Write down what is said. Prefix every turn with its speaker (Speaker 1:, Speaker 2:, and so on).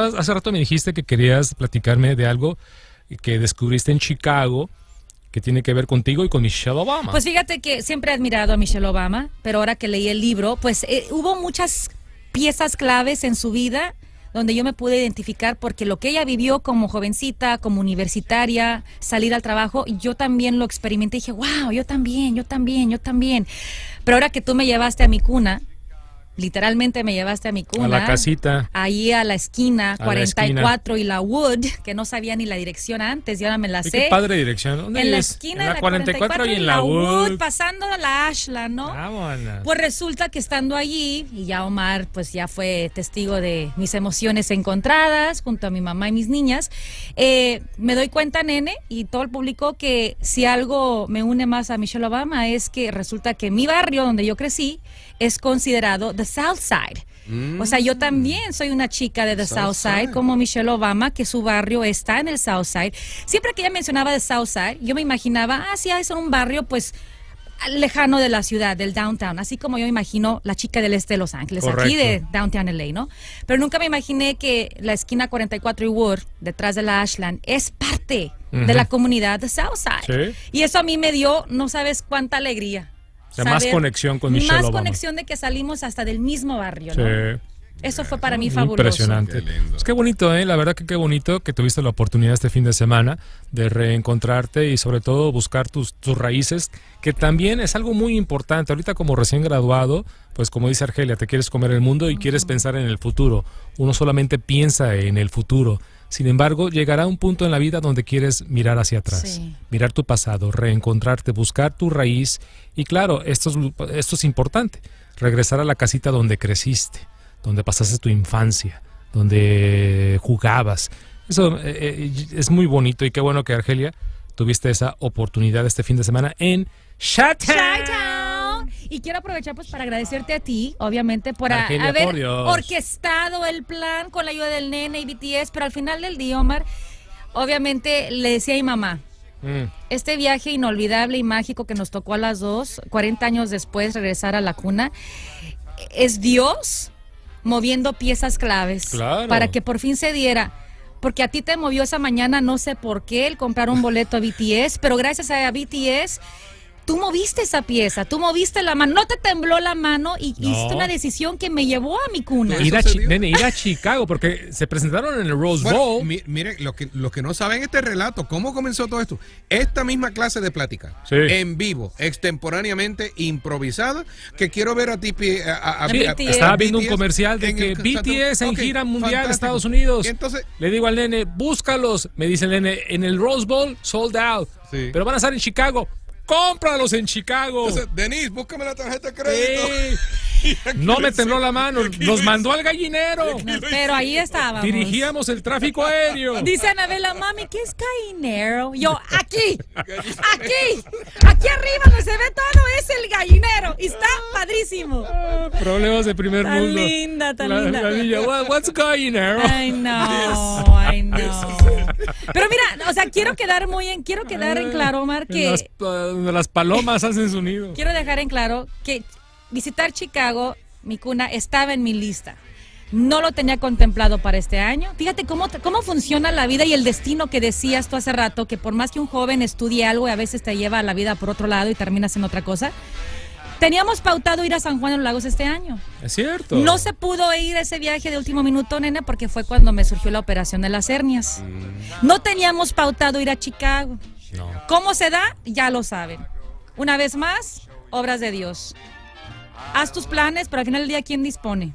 Speaker 1: Hace rato me dijiste que querías platicarme de algo que descubriste en Chicago que tiene que ver contigo y con Michelle Obama. Pues
Speaker 2: fíjate que siempre he admirado a Michelle Obama, pero ahora que leí el libro, pues eh, hubo muchas piezas claves en su vida donde yo me pude identificar porque lo que ella vivió como jovencita, como universitaria, salir al trabajo, yo también lo experimenté y dije, wow, yo también, yo también, yo también. Pero ahora que tú me llevaste a mi cuna, literalmente me llevaste a mi cuna. A la
Speaker 1: casita.
Speaker 2: Ahí a la esquina, 44 y la Wood, que no sabía ni la dirección antes y ahora me la sé. Qué padre
Speaker 1: dirección. ¿Dónde en la esquina. la, 44, y en la Wood.
Speaker 2: pasando a la Ashland, ¿no? Vámonos. Pues resulta que estando allí, y ya Omar, pues ya fue testigo de mis emociones encontradas junto a mi mamá y mis niñas, eh, me doy cuenta, nene, y todo el público, que si algo me une más a Michelle Obama es que resulta que mi barrio donde yo crecí es considerado Southside, O sea, yo mm. también soy una chica de The Southside, como Michelle Obama, que su barrio está en el Southside. Siempre que ella mencionaba The Southside, yo me imaginaba, ah, sí, es un barrio, pues lejano de la ciudad, del downtown, así como yo imagino la chica del este de Los Ángeles, aquí de downtown LA, ¿no? Pero nunca me imaginé que la esquina 44 y Wood, detrás de la Ashland, es parte de la comunidad de Southside. Y eso a mí me dio, no sabes cuánta alegría. O más conexión con Michelle Más conexión de que salimos hasta del mismo barrio, Eso fue para mí fabuloso. Impresionante.
Speaker 1: Qué, bonito, ¿eh? La verdad que qué bonito que tuviste la oportunidad este fin de semana de reencontrarte y sobre todo buscar tus, tus raíces, que también es algo muy importante. Ahorita como recién graduado, pues como dice Argelia, te quieres comer el mundo y quieres pensar en el futuro. Uno solamente piensa en el futuro sin embargo, llegará un punto en la vida donde quieres mirar hacia atrás, mirar tu pasado, reencontrarte, buscar tu raíz y claro, esto es, esto es importante, regresar a la casita donde creciste, donde pasaste tu infancia, donde jugabas. Eso eh, eh, es muy bonito y qué bueno que Argelia tuviste esa oportunidad este fin de semana en Time.
Speaker 2: Y quiero aprovechar pues para agradecerte a ti, obviamente, por haber orquestado el plan con la ayuda del nene y BTS, pero al final del día, Omar, obviamente le decía a mi mamá, mm. Este viaje inolvidable y mágico que nos tocó a las dos, 40 años después regresar a la cuna, es Dios moviendo piezas claves para que por fin se diera. Porque a ti te movió esa mañana, no sé por qué, el comprar un boleto a BTS, pero gracias a BTS tú moviste esa pieza, tú moviste la mano, no te tembló la mano y hiciste una decisión que me llevó a mi cuna.
Speaker 1: nene, ir a Chicago, porque se presentaron en el Rose Bowl. mire, los que, que no saben este relato, ¿cómo comenzó todo esto? Esta misma clase de plática, en vivo, extemporáneamente, improvisada, que quiero ver a ti. estaba viendo un comercial de que BTS en gira mundial en Estados Unidos. Le digo al nene, búscalos. Me dice el nene, en el Rose Bowl, sold out. Pero van a estar en Chicago cómpralos en Chicago. Denis, búscame la tarjeta de crédito. No me tembló la mano, nos mandó al gallinero.
Speaker 2: Pero ahí estaba.
Speaker 1: Dirigíamos el tráfico aéreo. Dice
Speaker 2: Anabela, mami, ¿qué es gallinero? Yo, aquí, aquí, aquí arriba donde se ve todo es el gallinero. Y está padrísimo. Ah,
Speaker 1: Problemas de primer tan mundo. Linda, tan linda, what's going on? I know, I know.
Speaker 2: Pero mira, o sea, quiero quedar muy en, quiero quedar en claro, Omar, que
Speaker 1: las, palomas hacen su nido. Quiero
Speaker 2: dejar en claro que visitar Chicago, mi cuna, estaba en mi lista. No lo tenía contemplado para este año. Fíjate cómo, cómo funciona la vida y el destino que decías tú hace rato, que por más que un joven estudie algo, y a veces te lleva la vida por otro lado y terminas en otra cosa. Teníamos pautado ir a San Juan de los Lagos este año. Es cierto. No se pudo ir ese viaje de último minuto, nena, porque fue cuando me surgió la operación de las hernias. Mm. No teníamos pautado ir a Chicago. No. ¿Cómo se da? Ya lo saben. Una vez más, obras de Dios. Haz tus planes, pero al final del día, ¿quién dispone?